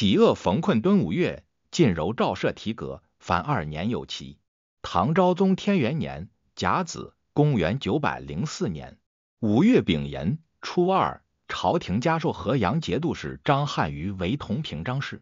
起恶逢困蹲五月，晋柔照射题阁，凡二年有期。唐昭宗天元年，甲子，公元九百零四年五月丙寅初二，朝廷加授河阳节度使张翰于为同平章事。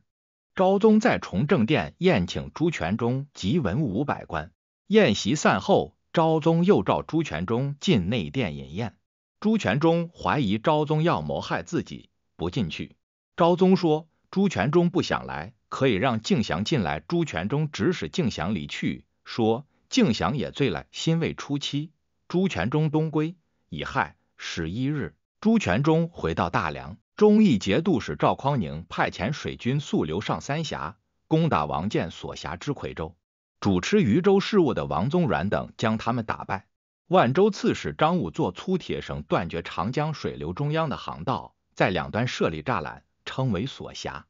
昭宗在崇政殿宴请朱全忠及文武百官，宴席散后，昭宗又召朱全忠进内殿饮宴。朱全忠怀疑昭宗要谋害自己，不进去。昭宗说。朱全忠不想来，可以让敬祥进来。朱全忠指使敬祥离去，说：“敬祥也醉了，心未初期。朱全忠东归。乙亥十一日，朱全忠回到大梁。忠义节度使赵匡宁派遣水军溯流上三峡，攻打王建所辖之夔州。主持渝州事务的王宗阮等将他们打败。万州刺史张武做粗铁绳，断绝长江水流中央的航道，在两端设立栅栏。称为所辖。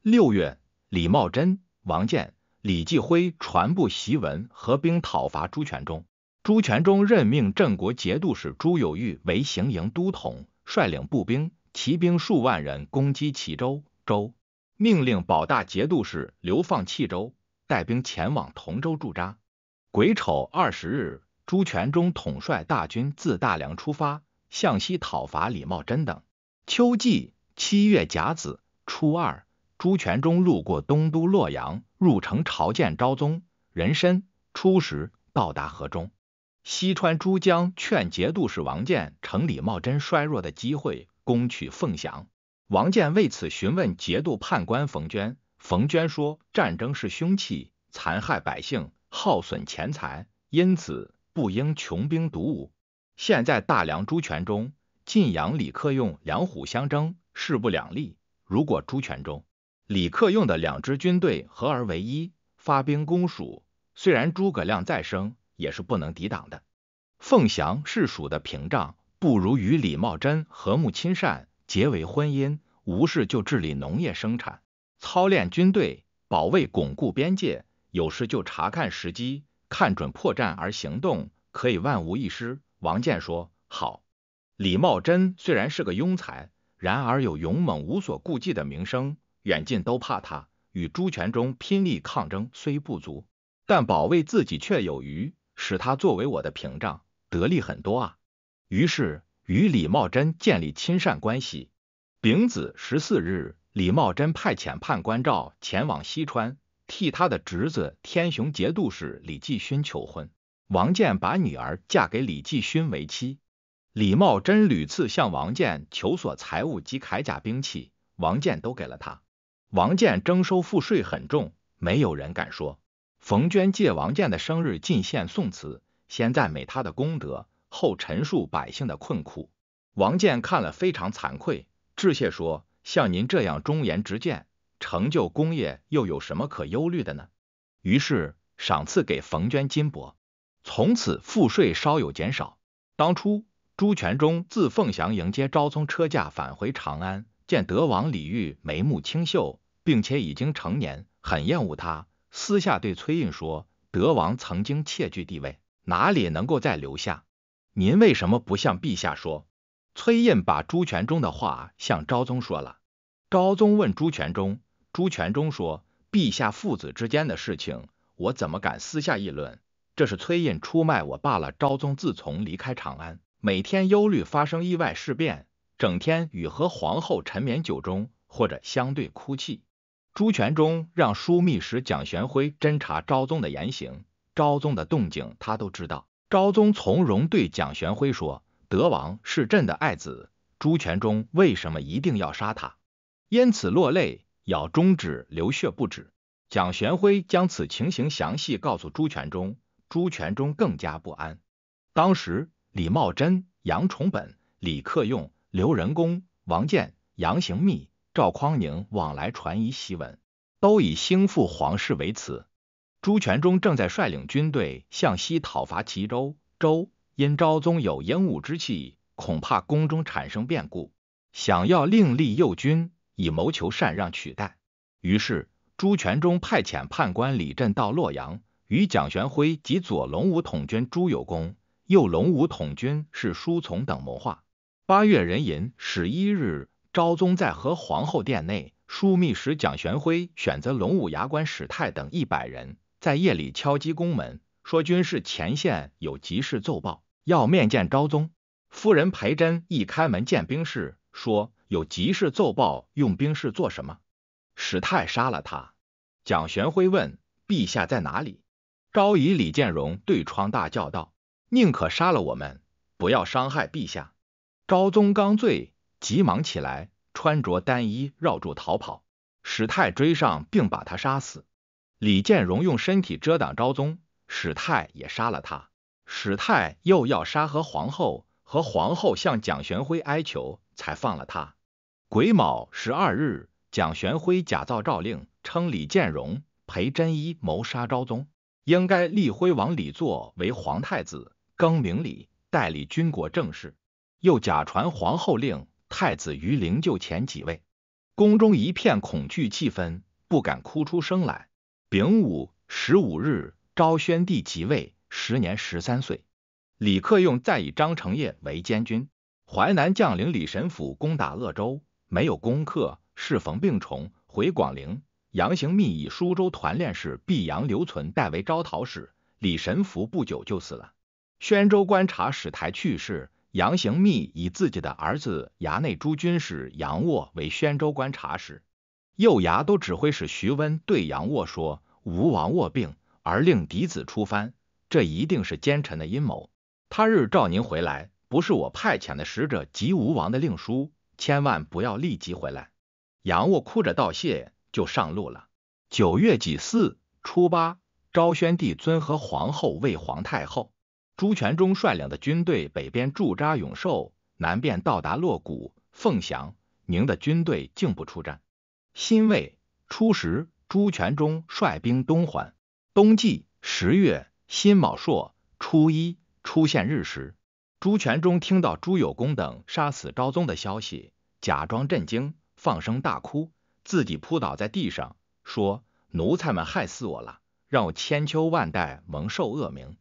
六月，李茂贞、王建、李继辉传布檄文，合兵讨伐朱全忠。朱全忠任命镇国节度使朱友玉为行营都统，率领步兵、骑兵数万人攻击齐州。州命令保大节度使流放弃州，带兵前往同州驻扎。癸丑二十日，朱全忠统帅大军自大梁出发，向西讨伐李茂贞等。秋季。七月甲子初二，朱全忠路过东都洛阳，入城朝见昭宗。壬申初时到达河中。西川朱江劝节度使王建乘李茂贞衰弱的机会攻取凤翔。王建为此询问节度判官冯娟，冯娟说：“战争是凶器，残害百姓，耗损钱财，因此不应穷兵黩武。现在大梁朱全忠、晋阳李克用两虎相争。”势不两立。如果朱全忠、李克用的两支军队合而为一，发兵攻蜀，虽然诸葛亮再生也是不能抵挡的。凤翔是蜀的屏障，不如与李茂贞和睦亲善，结为婚姻。无事就治理农业生产，操练军队，保卫巩固边界；有事就查看时机，看准破绽而行动，可以万无一失。王建说：“好。”李茂贞虽然是个庸才。然而有勇猛无所顾忌的名声，远近都怕他。与朱全忠拼力抗争虽不足，但保卫自己却有余，使他作为我的屏障，得利很多啊。于是与李茂贞建立亲善关系。丙子十四日，李茂贞派遣判官赵前往西川，替他的侄子天雄节度使李继勋求婚。王建把女儿嫁给李继勋为妻。李茂贞屡次向王建求索财物及铠甲兵器，王建都给了他。王建征收赋税很重，没有人敢说。冯娟借王建的生日进献宋词，先赞美他的功德，后陈述百姓的困苦。王建看了非常惭愧，致谢说：“像您这样忠言直谏，成就功业又有什么可忧虑的呢？”于是赏赐给冯娟金帛，从此赋税稍有减少。当初。朱全忠自凤翔迎接昭宗车驾返回长安，见德王李煜眉目清秀，并且已经成年，很厌恶他。私下对崔胤说：“德王曾经窃据帝位，哪里能够再留下？您为什么不向陛下说？”崔胤把朱全忠的话向昭宗说了。昭宗问朱全忠，朱全忠说：“陛下父子之间的事情，我怎么敢私下议论？这是崔胤出卖我罢了。”昭宗自从离开长安。每天忧虑发生意外事变，整天与和皇后沉湎酒中或者相对哭泣。朱全忠让枢密使蒋玄辉侦查昭宗的言行，昭宗的动静他都知道。昭宗从容对蒋玄辉说：“德王是朕的爱子，朱全忠为什么一定要杀他？”因此落泪，咬中指流血不止。蒋玄辉将此情形详细告诉朱全忠，朱全忠更加不安。当时。李茂贞、杨崇本、李克用、刘仁恭、王建、杨行密、赵匡宁往来传疑檄文，都以兴复皇室为辞。朱全忠正在率领军队向西讨伐齐州，周因昭宗有英武之气，恐怕宫中产生变故，想要另立右军以谋求禅让取代。于是朱全忠派遣判官李振到洛阳，与蒋玄辉及左龙武统军朱友恭。又龙武统军是书从等谋划。八月壬寅，十一日，昭宗在和皇后殿内，枢密使蒋玄辉选择龙武牙关史泰等一百人，在夜里敲击宫门，说军事前线有急事奏报，要面见昭宗夫人裴珍一开门见兵士，说有急事奏报，用兵士做什么？史泰杀了他。蒋玄辉问陛下在哪里？昭仪李建荣对窗大叫道。宁可杀了我们，不要伤害陛下。昭宗刚醉，急忙起来，穿着单衣绕柱逃跑。史太追上并把他杀死。李建荣用身体遮挡昭宗，史太也杀了他。史太又要杀和皇后，和皇后向蒋玄辉哀求，才放了他。癸卯十二日，蒋玄辉假造诏令，称李建荣、裴真一谋杀昭宗，应该立徽王李作为皇太子。更名礼，代理军国政事，又假传皇后令，太子于灵柩前即位。宫中一片恐惧气氛，不敢哭出声来。丙午十五日，昭宣帝即位，时年十三岁。李克用再以张承业为监军。淮南将领李神甫攻打鄂州，没有攻克，适逢病重，回广陵。杨行密以舒州团练使毕阳留存代为招讨使。李神甫不久就死了。宣州观察使台去世，杨行密以自己的儿子衙内诸军使杨渥为宣州观察使。右牙都指挥使徐温对杨渥说：“吴王卧病，而令嫡子出藩，这一定是奸臣的阴谋。他日召您回来，不是我派遣的使者及吴王的令书，千万不要立即回来。”杨渥哭着道谢，就上路了。九月己巳，初八，昭宣帝尊和皇后为皇太后。朱全忠率领的军队北边驻扎永寿，南边到达洛谷、凤翔。宁的军队竟不出战。辛未初十，朱全忠率兵东还。冬季十月辛卯朔初一，出现日食。朱全忠听到朱友功等杀死昭宗的消息，假装震惊，放声大哭，自己扑倒在地上，说：“奴才们害死我了，让我千秋万代蒙受恶名。”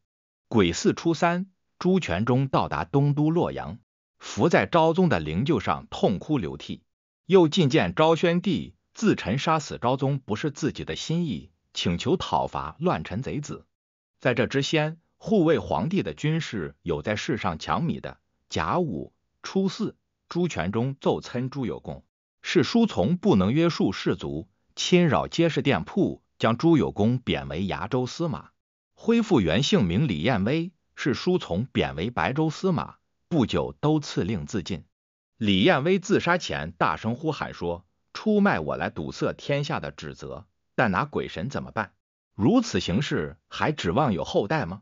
癸巳初三，朱全忠到达东都洛阳，伏在昭宗的灵柩上痛哭流涕，又进见昭宣帝，自陈杀死昭宗不是自己的心意，请求讨伐乱臣贼子。在这之前，护卫皇帝的军士有在世上抢米的，甲午初四，朱全忠奏参朱友功，是书从不能约束士卒，侵扰街市店铺，将朱友功贬为崖州司马。恢复原姓名李彦威，是书从贬为白州司马，不久都赐令自尽。李彦威自杀前大声呼喊说：“出卖我来堵塞天下的指责，但拿鬼神怎么办？如此行事，还指望有后代吗？”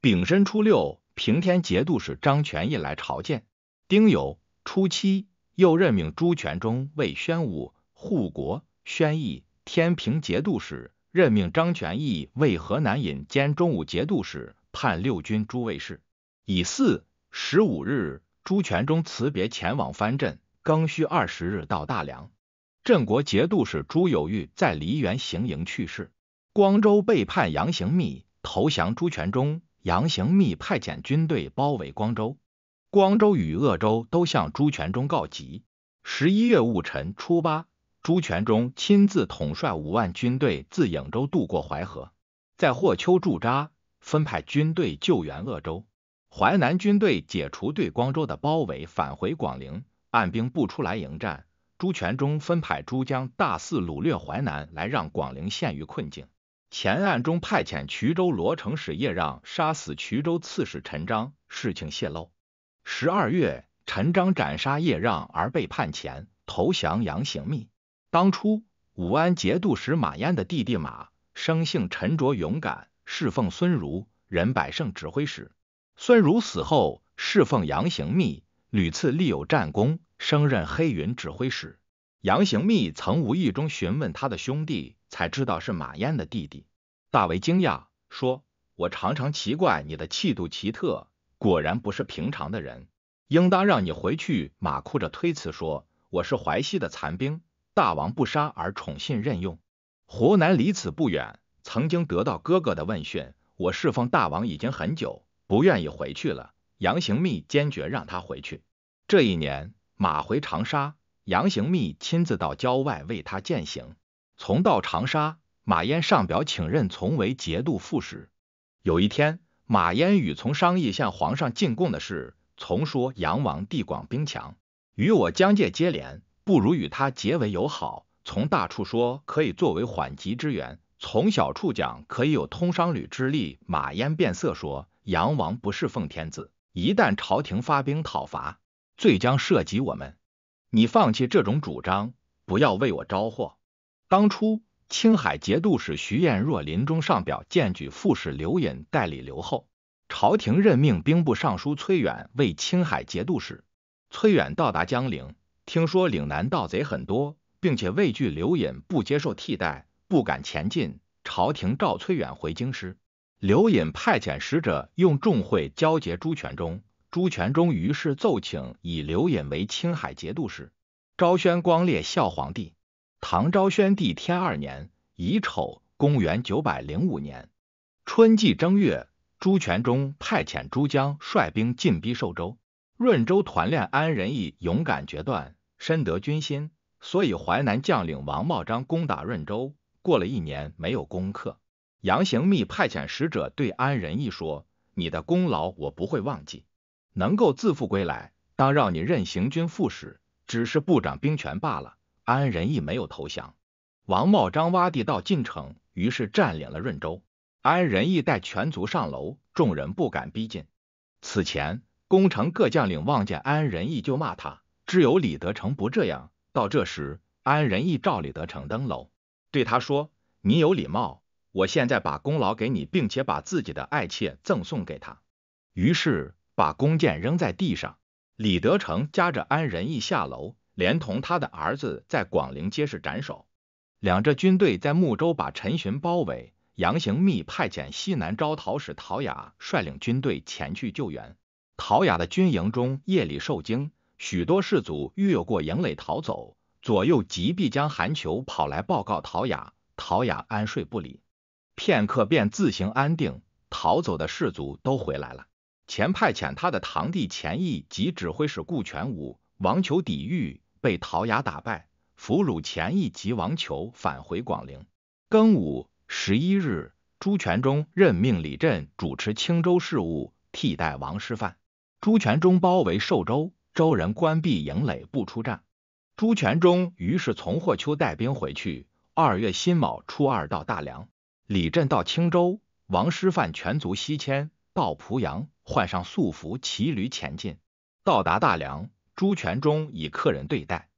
丙申初六，平天节度使张权义来朝见。丁酉初七，又任命朱全忠为宣武、护国、宣义、天平节度使。任命张全义为河南尹兼中武节度使，判六军诸卫士。乙巳十五日，朱全忠辞别，前往藩镇，庚戌二十日到大梁。镇国节度使朱友玉在梨园行营去世。光州背叛杨行密，投降朱全忠。杨行密派遣军队包围光州，光州与鄂州都向朱全忠告急。十一月戊辰初八。朱全忠亲自统帅五万军队自颍州渡过淮河，在霍丘驻扎，分派军队救援鄂州。淮南军队解除对光州的包围，返回广陵，按兵不出来迎战。朱全忠分派朱江大肆掳掠淮南，来让广陵陷于困境。前案中派遣衢州罗城使叶让杀死衢州刺史陈章，事情泄露。十二月，陈章斩杀叶让而被判钱，投降杨行密。当初武安节度使马彦的弟弟马生性沉着勇敢，侍奉孙儒任百胜指挥使。孙儒死后，侍奉杨行密，屡次立有战功，升任黑云指挥使。杨行密曾无意中询问他的兄弟，才知道是马彦的弟弟，大为惊讶，说：“我常常奇怪你的气度奇特，果然不是平常的人，应当让你回去。”马哭着推辞说：“我是淮西的残兵。”大王不杀而宠信任用，湖南离此不远，曾经得到哥哥的问讯。我侍奉大王已经很久，不愿意回去了。杨行密坚决让他回去。这一年，马回长沙，杨行密亲自到郊外为他饯行。从到长沙，马焉上表请任从为节度副使。有一天，马焉与从商议向皇上进贡的事，从说杨王地广兵强，与我疆界接连。不如与他结为友好。从大处说，可以作为缓急之援；从小处讲，可以有通商旅之力。马焉变色说：“杨王不是奉天子，一旦朝廷发兵讨伐，最将涉及我们。你放弃这种主张，不要为我招祸。”当初，青海节度使徐彦若临终上表荐举副使刘隐代理留后，朝廷任命兵部尚书崔远为青海节度使。崔远到达江陵。听说岭南盗贼很多，并且畏惧刘隐，不接受替代，不敢前进。朝廷召崔远回京师，刘隐派遣使者用重贿交接朱全忠，朱全忠于是奏请以刘隐为青海节度使。昭宣光烈孝皇帝，唐昭宣帝天二年乙丑，公元九百零五年春季正月，朱全忠派遣朱江率兵进逼寿州。润州团练安仁义勇敢决断，深得军心，所以淮南将领王茂章攻打润州，过了一年没有攻克。杨行密派遣使者对安仁义说：“你的功劳我不会忘记，能够自负归来，当让你任行军副使，只是部长兵权罢了。”安仁义没有投降。王茂章挖地道进城，于是占领了润州。安仁义带全族上楼，众人不敢逼近。此前。攻城各将领望见安仁义就骂他，只有李德成不这样。到这时，安仁义召李德成登楼，对他说：“你有礼貌，我现在把功劳给你，并且把自己的爱妾赠送给他。”于是把弓箭扔在地上，李德成夹着安仁义下楼，连同他的儿子在广陵街市斩首。两支军队在睦州把陈寻包围，杨行密派遣西南招讨使陶雅率领军队前去救援。陶雅的军营中夜里受惊，许多士卒越过营垒逃走。左右急必将韩球跑来报告陶雅，陶雅安睡不理。片刻便自行安定。逃走的士卒都回来了。前派遣他的堂弟钱毅及指挥使顾全武、王球抵御，被陶雅打败，俘虏钱毅及王球，返回广陵。庚午十一日，朱全忠任命李振主持青州事务，替代王师范。朱全忠包围寿州，州人关闭营垒不出战。朱全忠于是从霍邱带兵回去。二月辛卯初二到大梁，李振到青州，王师范全族西迁到濮阳，换上素服骑驴前进。到达大梁，朱全忠以客人对待，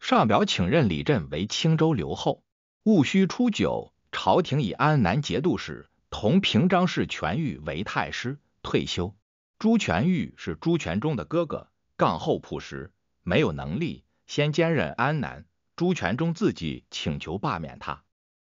上表请任李振为青州留后。戊戌初九，朝廷以安南节度使同平章事全昱为太师，退休。朱全玉是朱全忠的哥哥，杠后朴实，没有能力，先兼任安南。朱全忠自己请求罢免他。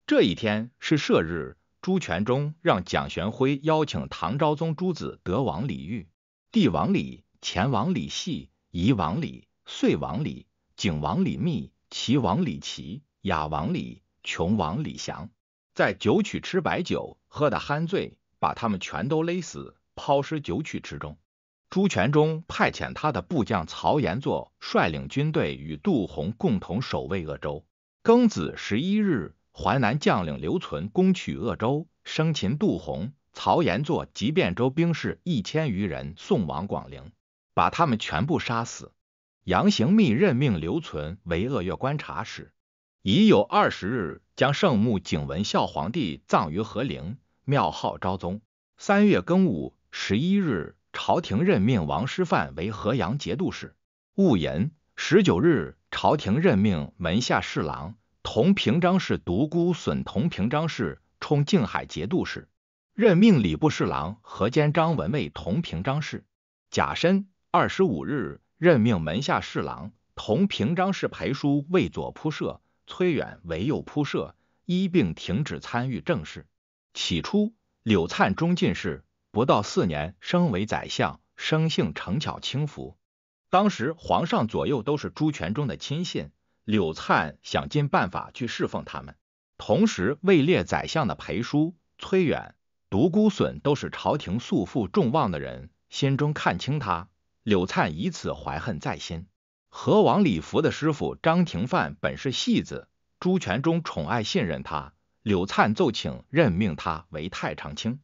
这一天是射日，朱全忠让蒋玄辉邀请唐昭宗诸子德王李煜、帝王李乾、王李系、仪王李遂、王李景王李密、齐王李琦、雅王李琼王李祥，在酒曲吃白酒，喝得酣醉，把他们全都勒死。抛尸九曲池中。朱全忠派遣他的部将曹延祚率领军队与杜洪共同守卫鄂州。庚子十一日，淮南将领刘存攻取鄂州，生擒杜洪。曹延祚及汴州兵士一千余人送往广陵，把他们全部杀死。杨行密任命刘存为鄂越观察使。已有二十日，将圣穆景文孝皇帝葬于和陵，庙号昭宗。三月庚午。十一日，朝廷任命王师范为河阳节度使。戊寅，十九日，朝廷任命门下侍郎、同平章事独孤损同平章事充静海节度使，任命礼部侍郎、河间张文蔚同平章事。甲申，二十五日，任命门下侍郎、同平章事裴叔为左仆射，崔远为右仆射，一并停止参与政事。起初，柳灿中进士。不到四年，升为宰相。生性诚巧轻浮。当时皇上左右都是朱全中的亲信，柳灿想尽办法去侍奉他们。同时位列宰相的裴叔、崔远、独孤损都是朝廷素负重望的人，心中看轻他。柳灿以此怀恨在心。和王礼福的师傅张廷范本是戏子，朱全忠宠爱信任他，柳灿奏请任命他为太常卿。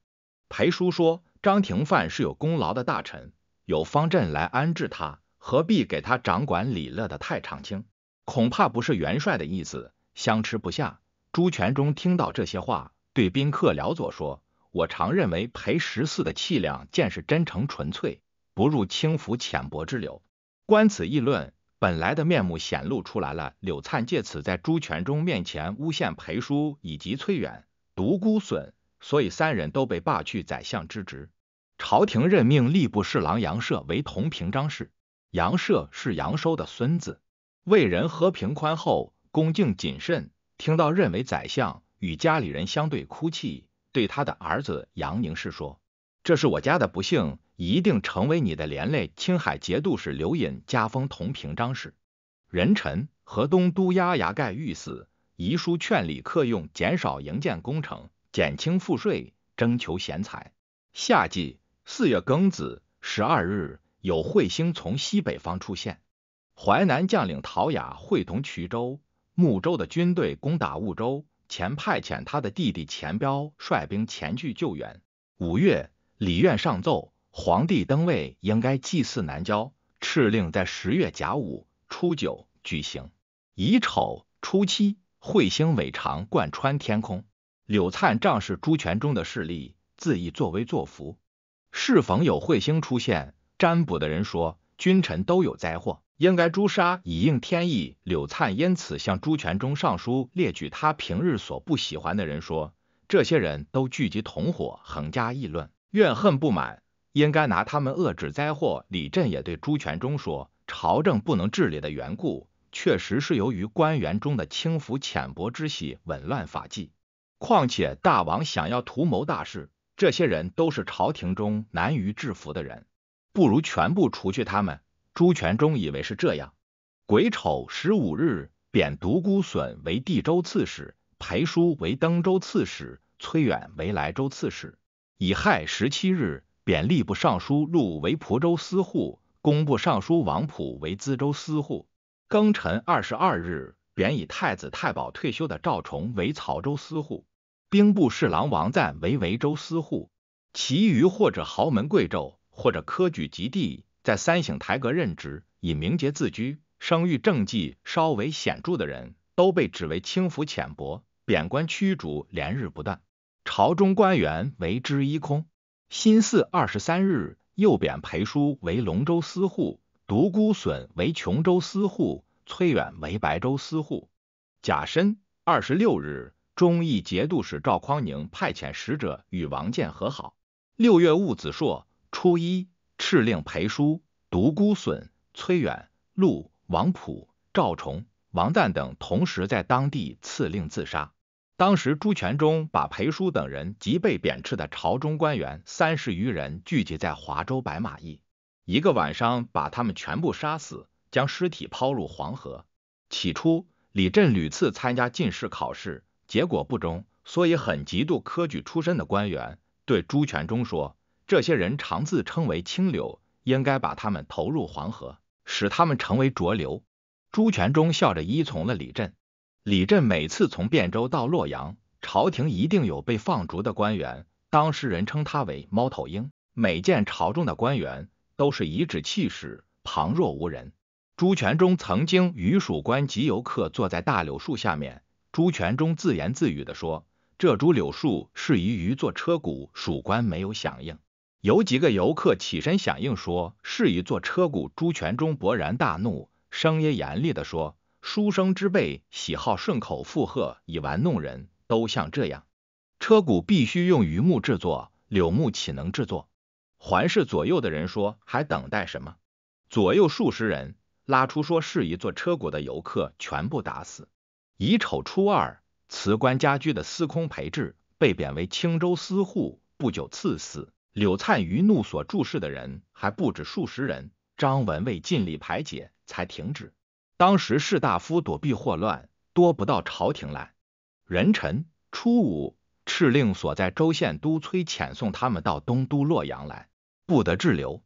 裴叔说：“张廷范是有功劳的大臣，有方阵来安置他，何必给他掌管李乐的太常卿？恐怕不是元帅的意思。”相持不下。朱全忠听到这些话，对宾客辽佐说：“我常认为裴十四的气量见识真诚纯粹，不入轻浮浅薄之流。观此议论，本来的面目显露出来了。”柳灿借此在朱全忠面前诬陷裴叔以及崔远、独孤损。所以三人都被罢去宰相之职。朝廷任命吏部侍郎杨涉为同平章事。杨涉是杨收的孙子，为人和平宽厚，恭敬谨慎。听到任为宰相，与家里人相对哭泣，对他的儿子杨凝式说：“这是我家的不幸，一定成为你的连累。”青海节度使刘隐加封同平章事。人臣，河东都押牙盖遇死，遗书劝李克用减少营建工程。减轻赋税，征求贤才。夏季四月庚子十二日，有彗星从西北方出现。淮南将领陶雅会同衢州、睦州的军队攻打婺州，前派遣他的弟弟钱彪率兵前去救援。五月，李愿上奏，皇帝登位应该祭祀南郊，敕令在十月甲午初九举行。乙丑初七，彗星尾长贯穿天空。柳灿仗势朱全忠的势力，自意作威作福。适逢有彗星出现，占卜的人说，君臣都有灾祸，应该诛杀以应天意。柳灿因此向朱全忠上书，列举他平日所不喜欢的人，说这些人都聚集同伙，横加议论，怨恨不满，应该拿他们遏制灾祸。李振也对朱全忠说，朝政不能治理的缘故，确实是由于官员中的轻浮浅薄之喜，紊乱法纪。况且大王想要图谋大事，这些人都是朝廷中难于制服的人，不如全部除去他们。朱全忠以为是这样。癸丑十五日，贬独孤损为地州刺史，裴叔为登州刺史，崔远为莱州刺史。乙亥十七日，贬吏部尚书陆为蒲州司户，工部尚书王普为淄州司户。庚辰二十二日，贬以太子太保退休的赵崇为曹州司户。兵部侍郎王赞为维州司户，其余或者豪门贵胄，或者科举及第，在三省台阁任职，以名节自居，声誉政绩稍微显著的人，都被指为轻浮浅薄，贬官驱逐连日不断，朝中官员为之一空。辛巳二十三日，又贬裴叔为龙州司户，独孤损为琼州司户，崔远为白州司户。甲申二十六日。忠义节度使赵匡宁派遣使者与王建和好。六月戊子朔初一，敕令裴叔、独孤损、崔远、陆王普、赵崇、王赞等同时在当地赐令自杀。当时朱全忠把裴叔等人及被贬斥的朝中官员三十余人聚集在华州白马驿，一个晚上把他们全部杀死，将尸体抛入黄河。起初，李振屡次参加进士考试。结果不中，所以很嫉妒科举出身的官员。对朱全忠说：“这些人常自称为清流，应该把他们投入黄河，使他们成为浊流。”朱全忠笑着依从了李振。李振每次从汴州到洛阳，朝廷一定有被放逐的官员，当事人称他为猫头鹰。每见朝中的官员，都是颐指气使，旁若无人。朱全忠曾经与属官及游客坐在大柳树下面。朱全忠自言自语地说：“这株柳树适宜于做车骨。”属官没有响应，有几个游客起身响应说：“适宜做车骨。”朱全忠勃然大怒，声音严厉地说：“书生之辈喜好顺口附和，以玩弄人，都像这样。车骨必须用榆木制作，柳木岂能制作？”环视左右的人说：“还等待什么？”左右数十人拉出说“适宜做车骨”的游客，全部打死。乙丑初二，辞官家居的司空裴志被贬为青州司户，不久赐死。柳灿余怒所注视的人还不止数十人，张文为尽力排解，才停止。当时士大夫躲避祸乱，多不到朝廷来。壬辰初五，敕令所在州县督催遣送他们到东都洛阳来，不得滞留。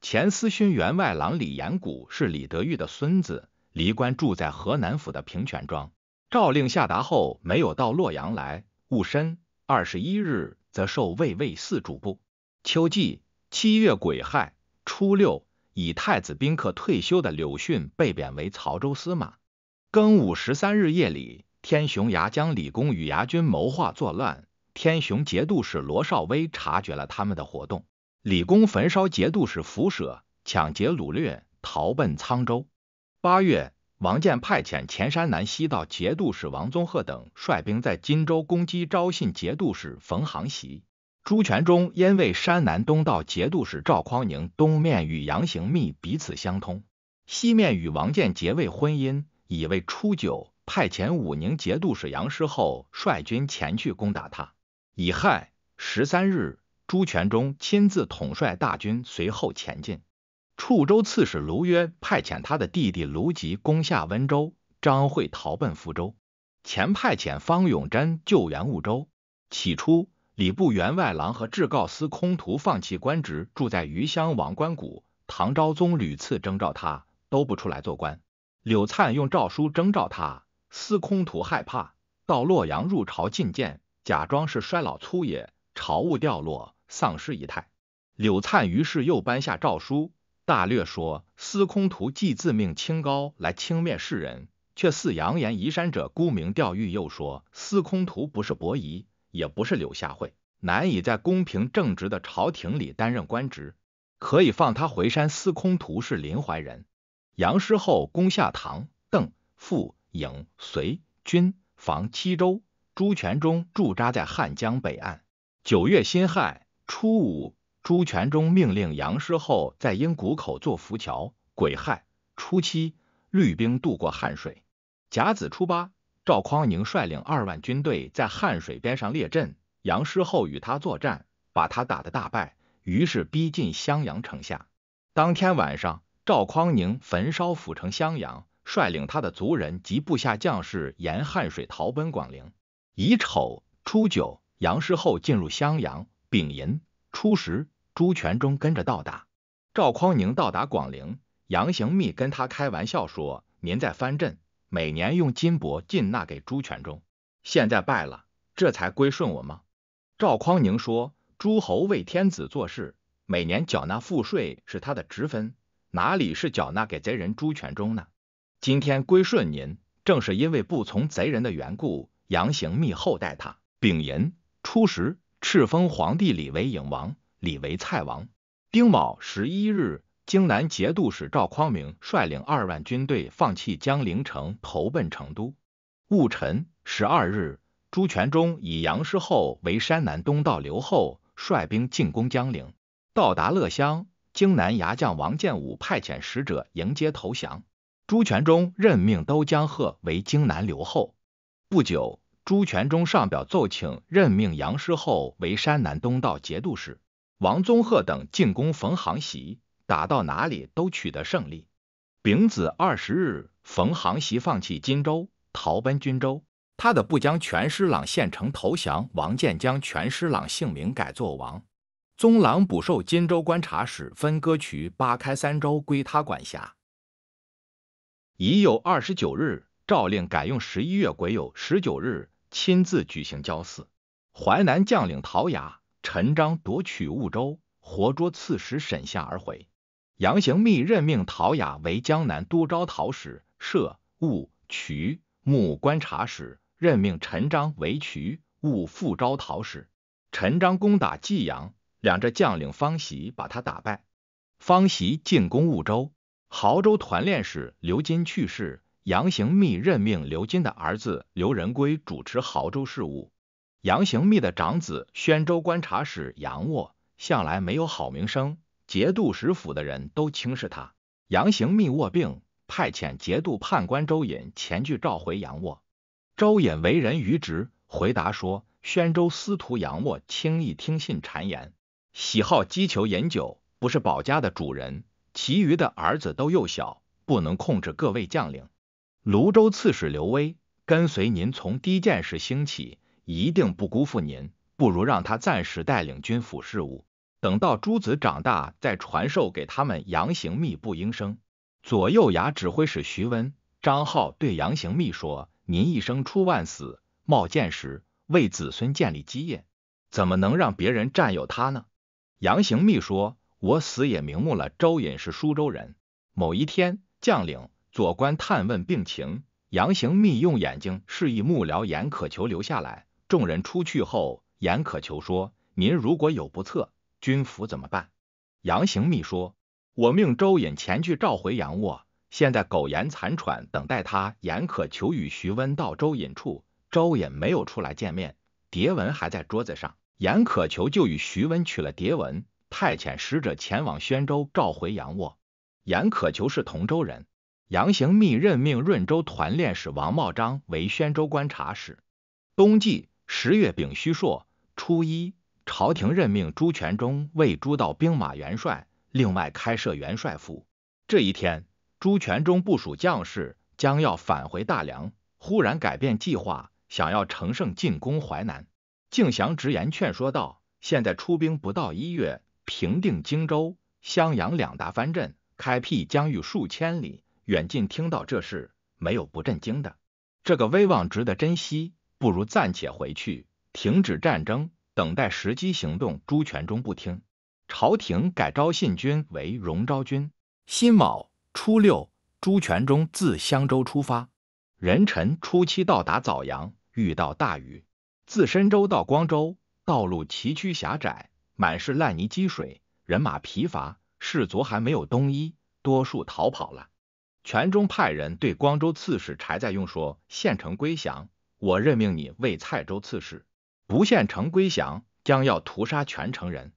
前司勋员外郎李延谷是李德裕的孙子，离官住在河南府的平泉庄。诏令下达后，没有到洛阳来。戊申，二十一日，则受魏尉四主簿。秋季，七月癸亥，初六，以太子宾客退休的柳训被贬为曹州司马。庚午十三日夜里，天雄牙将李公与牙军谋划作乱，天雄节度使罗绍威察觉了他们的活动，李公焚烧节度使府舍，抢劫掳掠，逃奔沧州。八月。王建派遣前山南西道节度使王宗鹤等率兵在荆州攻击昭信节度使冯行袭。朱全忠因为山南东道节度使赵匡宁东面与杨行密彼此相通，西面与王建结为婚姻，以为初九派遣武宁节度使杨师厚率军前去攻打他。乙亥十三日，朱全忠亲自统率大军，随后前进。处州刺史卢约派遣他的弟弟卢吉攻下温州，张惠逃奔福州。前派遣方永贞救援婺州。起初，礼部员外郎和制告司空图放弃官职，住在余乡王官谷。唐昭宗屡次征召他，都不出来做官。柳灿用诏书征召他，司空图害怕，到洛阳入朝觐见，假装是衰老粗野，朝务掉落，丧失仪态。柳灿于是又颁下诏书。大略说，司空图既自命清高，来轻蔑世人，却似扬言移山者沽名钓誉。又说，司空图不是伯夷，也不是柳下惠，难以在公平正直的朝廷里担任官职，可以放他回山。司空图是林怀人。杨师后攻下唐邓、傅、颖、随、军、防七州，朱全忠驻扎在汉江北岸。九月辛亥初五。朱全忠命令杨师厚在鹰谷口做浮桥，癸亥初七，绿兵渡过汉水。甲子初八，赵匡宁率领二万军队在汉水边上列阵，杨师厚与他作战，把他打得大败，于是逼近襄阳城下。当天晚上，赵匡宁焚烧府城襄阳，率领他的族人及部下将士沿汉水逃奔广陵。乙丑初九，杨师厚进入襄阳。丙寅。初时，朱全忠跟着到达。赵匡宁到达广陵，杨行密跟他开玩笑说：“您在藩镇，每年用金帛进纳给朱全忠，现在败了，这才归顺我吗？”赵匡宁说：“诸侯为天子做事，每年缴纳赋税是他的职分，哪里是缴纳给贼人朱全忠呢？今天归顺您，正是因为不从贼人的缘故。”杨行密厚待他。丙寅，初十。敕封皇帝李为颖王，李为蔡王。丁卯十一日，荆南节度使赵匡明率领二万军队，放弃江陵城，投奔成都。戊辰十二日，朱全忠以杨师厚为山南东道留后，率兵进攻江陵。到达乐乡，荆南牙将王建武派遣使者迎接投降。朱全忠任命都江鹤为荆南留后。不久。朱全忠上表奏请任命杨师厚为山南东道节度使，王宗鹤等进攻冯行袭，打到哪里都取得胜利。丙子二十日，冯行袭放弃荆州，逃奔军州。他的部将全师朗献城投降，王建将全师朗姓名改作王宗朗，补授荆州观察使，分割渠八开三州归他管辖。已有二十九日，诏令改用十一月癸酉十九日。亲自举行交祀。淮南将领陶雅、陈章夺取婺州，活捉刺史沈下而回。杨行密任命陶雅为江南都招讨使，设婺、瞿、睦观察使；任命陈章为渠婺副招讨使。陈章攻打济阳，两这将领方袭把他打败。方袭进攻婺州，濠州团练使刘金去世。杨行密任命刘金的儿子刘仁圭主持濠州事务。杨行密的长子宣州观察使杨渥向来没有好名声，节度使府的人都轻视他。杨行密卧病，派遣节度判官周隐前去召回杨渥。周隐为人愚直，回答说：“宣州司徒杨渥轻易听信谗言，喜好击球饮酒，不是保家的主人。其余的儿子都幼小，不能控制各位将领。”泸州刺史刘威跟随您从低贱时兴起，一定不辜负您。不如让他暂时带领军府事务，等到诸子长大再传授给他们。杨行密不应声。左右牙指挥使徐温、张浩对杨行密说：“您一生出万死，冒见时为子孙建立基业，怎么能让别人占有他呢？”杨行密说：“我死也瞑目了。”周隐是舒州人。某一天，将领。左官探问病情，杨行密用眼睛示意幕僚严可求留下来。众人出去后，严可求说：“您如果有不测，军府怎么办？”杨行密说：“我命周隐前去召回杨沃，现在苟延残喘，等待他。”严可求与徐温到周隐处，周隐没有出来见面。蝶文还在桌子上，严可求就与徐温取了蝶文，派遣使者前往宣州召回杨沃。严可求是同州人。杨行密任命润州团练使王茂章为宣州观察使。冬季十月丙戌朔初一，朝廷任命朱全忠为朱道兵马元帅，另外开设元帅府。这一天，朱全忠部署将士将要返回大梁，忽然改变计划，想要乘胜进攻淮南。敬翔直言劝说道：“现在出兵不到一月，平定荆州、襄阳两大藩镇，开辟疆域数千里。”远近听到这事，没有不震惊的。这个威望值得珍惜，不如暂且回去，停止战争，等待时机行动。朱全忠不听，朝廷改昭信军为荣昭军。辛卯初六，朱全忠自襄州出发，壬辰初七到达枣阳，遇到大雨，自深州到光州，道路崎岖狭窄，满是烂泥积水，人马疲乏，士卒还没有冬衣，多数逃跑了。全忠派人对光州刺史柴再用说：“县城归降，我任命你为蔡州刺史；不县城归降，将要屠杀全城人。”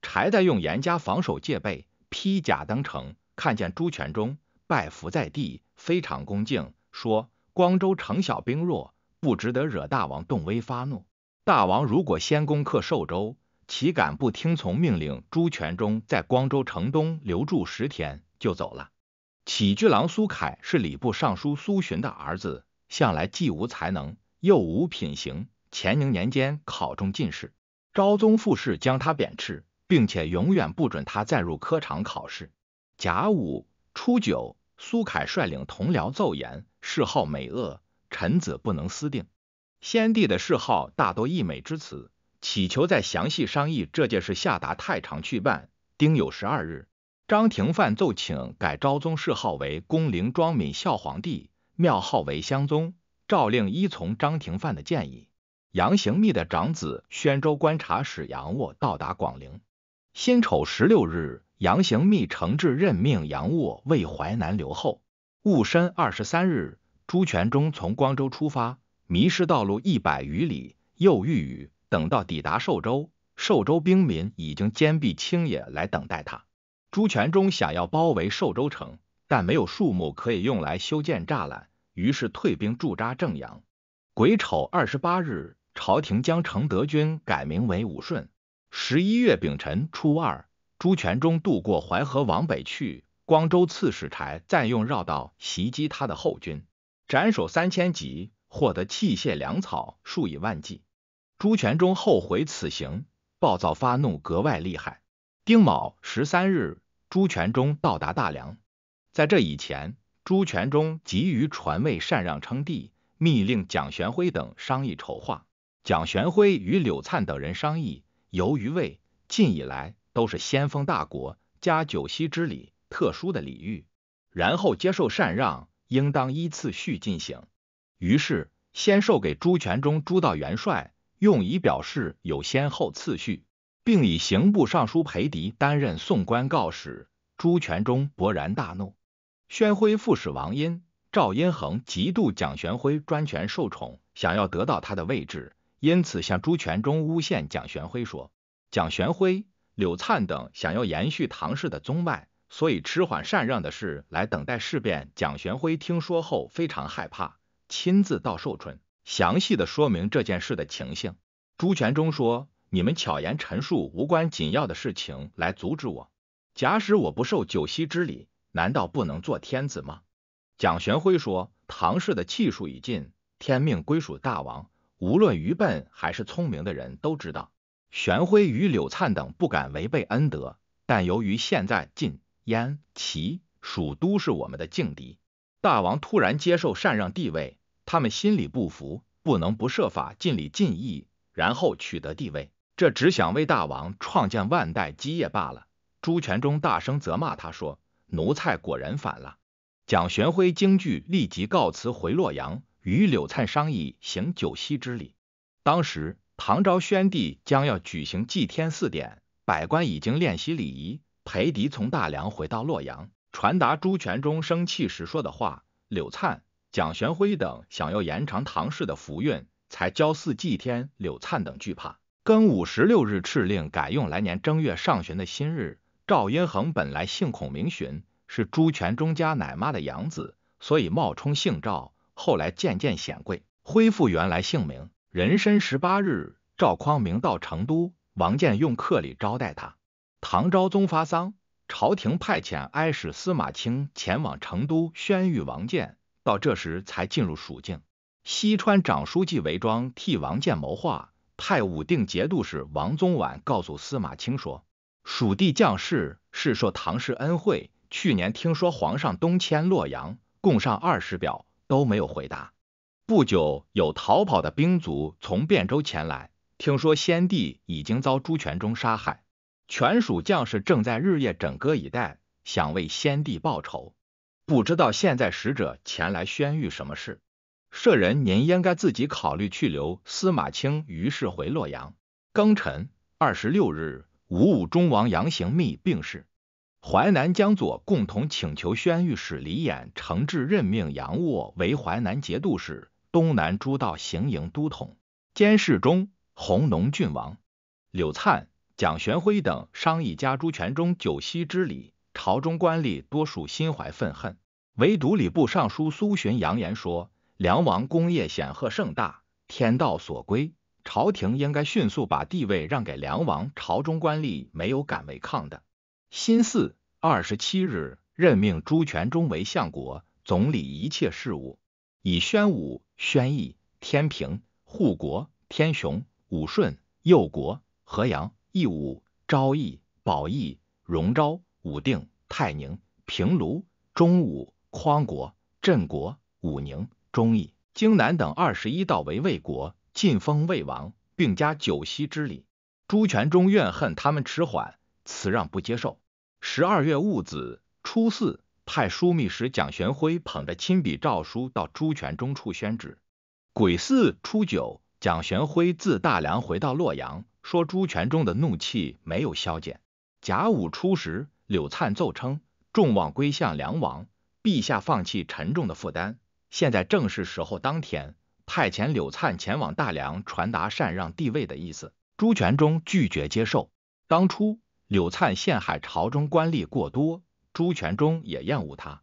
柴再用严加防守戒备，披甲登城，看见朱全忠，拜伏在地，非常恭敬，说：“光州城小兵弱，不值得惹大王动威发怒。大王如果先攻克寿州，岂敢不听从命令？”朱全忠在光州城东留住十天，就走了。起居郎苏凯是礼部尚书苏洵的儿子，向来既无才能又无品行。乾宁年间考中进士，昭宗复试将他贬斥，并且永远不准他再入科场考试。甲午初九，苏凯率领同僚奏言：谥号美恶，臣子不能私定。先帝的谥号大多溢美之词，乞求再详细商议这件事，下达太常去办，丁酉十二日。张廷范奏请改昭宗谥号为恭陵庄敏孝皇帝，庙号为襄宗。诏令依从张廷范的建议。杨行密的长子宣州观察使杨渥到达广陵。辛丑十六日，杨行密承制任命杨渥为淮南留后。戊申二十三日，朱全忠从光州出发，迷失道路一百余里，又遇雨，等到抵达寿州，寿州兵民已经坚壁清野来等待他。朱全忠想要包围寿州城，但没有树木可以用来修建栅栏，于是退兵驻扎正阳。癸丑二十八日，朝廷将承德军改名为武顺。十一月丙辰初二，朱全忠渡过淮河往北去，光州刺史柴再用绕道袭击他的后军，斩首三千级，获得器械粮草数以万计。朱全忠后悔此行，暴躁发怒格外厉害。丁卯十三日。朱全忠到达大梁，在这以前，朱全忠急于传位禅让称帝，密令蒋玄辉等商议筹划。蒋玄辉与柳灿等人商议，由于魏晋以来都是先锋大国，加九锡之礼，特殊的礼遇，然后接受禅让，应当依次序进行。于是先授给朱全忠朱道元帅，用以表示有先后次序。并以刑部尚书裴迪担任宋官告使。朱全忠勃然大怒。宣徽副使王殷、赵殷衡嫉妒蒋玄辉专权受宠，想要得到他的位置，因此向朱全忠诬陷蒋玄辉说：蒋玄辉、柳灿等想要延续唐氏的宗脉，所以迟缓禅让的事来等待事变。蒋玄辉听说后非常害怕，亲自到寿春，详细的说明这件事的情形。朱全忠说。你们巧言陈述无关紧要的事情来阻止我。假使我不受九锡之礼，难道不能做天子吗？蒋玄辉说：“唐氏的气数已尽，天命归属大王。无论愚笨还是聪明的人都知道。玄辉与柳灿等不敢违背恩德，但由于现在晋、燕、齐、蜀都是我们的劲敌，大王突然接受禅让地位，他们心里不服，不能不设法尽礼尽义，然后取得地位。”这只想为大王创建万代基业罢了。朱全忠大声责骂他说：“奴才果然反了。”蒋玄辉惊惧，立即告辞回洛阳，与柳灿商议行九锡之礼。当时唐昭宣帝将要举行祭天四典，百官已经练习礼仪。裴迪从大梁回到洛阳，传达朱全忠生气时说的话。柳灿、蒋玄辉等想要延长唐氏的福运，才交祀祭天。柳灿等惧怕。庚午十六日，敕令改用来年正月上旬的新日。赵延衡本来姓孔明询，是朱全忠家奶妈的养子，所以冒充姓赵。后来渐渐显贵，恢复原来姓名。壬申十八日，赵匡明到成都，王建用客礼招待他。唐昭宗发丧，朝廷派遣哀使司马清前往成都宣谕王建。到这时才进入蜀境。西川长书记韦庄替王建谋划。派武定节度使王宗婉告诉司马青说：“蜀地将士是受唐氏恩惠，去年听说皇上东迁洛阳，共上二十表，都没有回答。不久有逃跑的兵卒从汴州前来，听说先帝已经遭朱全忠杀害，全蜀将士正在日夜枕戈以待，想为先帝报仇。不知道现在使者前来宣谕什么事。”舍人，您应该自己考虑去留。司马清于是回洛阳。庚辰，二十六日，五五中王杨行密病逝。淮南、江左共同请求宣御史李衍承制任命杨渥为淮南节度使、东南诸道行营都统、监视中、弘农郡王。柳灿、蒋玄辉等商议加朱全忠九锡之礼。朝中官吏多数心怀愤恨，唯独礼部尚书苏洵扬言说。梁王功业显赫盛大，天道所归，朝廷应该迅速把地位让给梁王。朝中官吏没有敢违抗的。辛巳二十七日，任命朱全忠为相国，总理一切事务。以宣武、宣义、天平、护国、天雄、武顺、右国、河阳、义武、昭义、保义、荣昭、武定、泰宁、平卢、中武、匡国、镇国、武宁。忠义、荆南等二十一道为魏国，晋封魏王，并加九锡之礼。朱全忠怨恨他们迟缓，辞让不接受。十二月戊子初四，派枢密使蒋玄辉捧着亲笔诏书到朱全忠处宣旨。癸巳初九，蒋玄辉自大梁回到洛阳，说朱全忠的怒气没有消减。甲午初十，柳灿奏称众望归向梁王，陛下放弃沉重的负担。现在正是时候，当天派遣柳灿前往大梁传达禅让帝位的意思。朱全忠拒绝接受。当初柳灿陷害朝中官吏过多，朱全忠也厌恶他。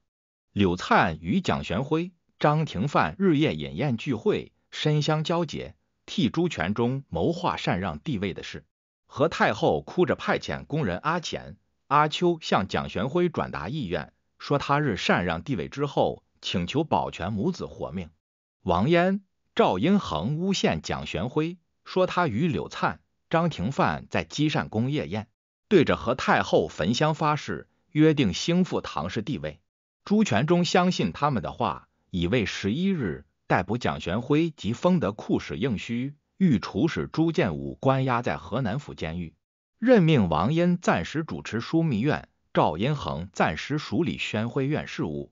柳灿与蒋玄辉、张廷范日夜饮宴聚会，深相交结，替朱全忠谋划禅让帝位的事。何太后哭着派遣工人阿潜、阿秋向蒋玄辉转达意愿，说他日禅让帝位之后。请求保全母子活命。王嫣、赵英衡诬陷蒋玄晖，说他与柳灿、张廷范在积善宫夜宴，对着和太后焚香发誓，约定兴复唐氏帝位。朱全忠相信他们的话，以为十一日逮捕蒋玄辉及封德库使应须、御厨使朱建武，关押在河南府监狱，任命王嫣暂时主持枢密院，赵英衡暂时署理宣徽院事务。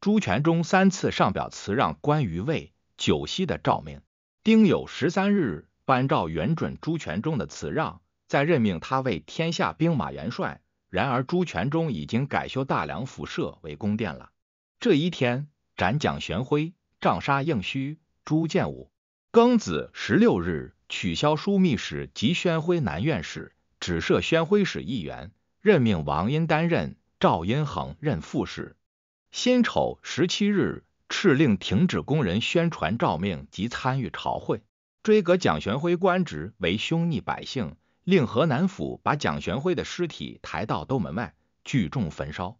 朱全忠三次上表辞让关于魏九锡的诏命，丁酉十三日颁诏原准朱全忠的辞让，在任命他为天下兵马元帅。然而朱全忠已经改修大梁府舍为宫殿了。这一天斩蒋玄辉，杖杀应须朱建武。庚子十六日取消枢密使及宣徽南院使，只设宣徽使一员，任命王殷担任，赵殷衡任副使。辛丑十七日，敕令停止工人宣传诏命及参与朝会，追革蒋玄辉官职为凶逆百姓，令河南府把蒋玄辉的尸体抬到都门外，聚众焚烧。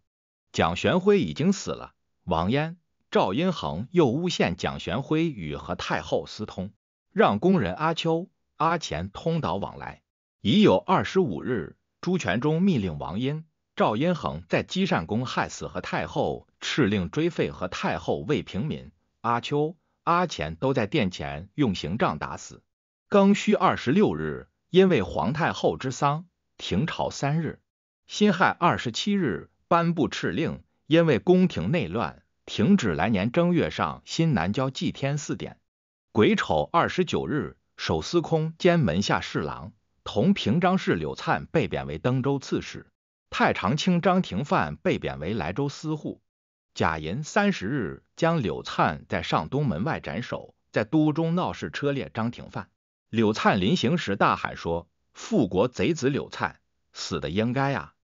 蒋玄辉已经死了。王嫣、赵英衡又诬陷蒋玄辉与何太后私通，让工人阿秋、阿钱通导往来。已有二十五日，朱全忠密令王英、赵英衡在积善宫害死何太后。敕令追废和太后魏平敏、阿秋、阿潜都在殿前用刑杖打死。庚戌二十六日，因为皇太后之丧，停朝三日。辛亥二十七日，颁布敕令，因为宫廷内乱，停止来年正月上新南郊祭天四典。癸丑二十九日，守司空兼门下侍郎同平章事柳灿被贬为登州刺史，太常卿张廷范被贬为莱州司户。贾寅三十日将柳灿在上东门外斩首，在都中闹市车裂张廷范。柳灿临行时大喊说：“复国贼子柳灿，死的应该啊！”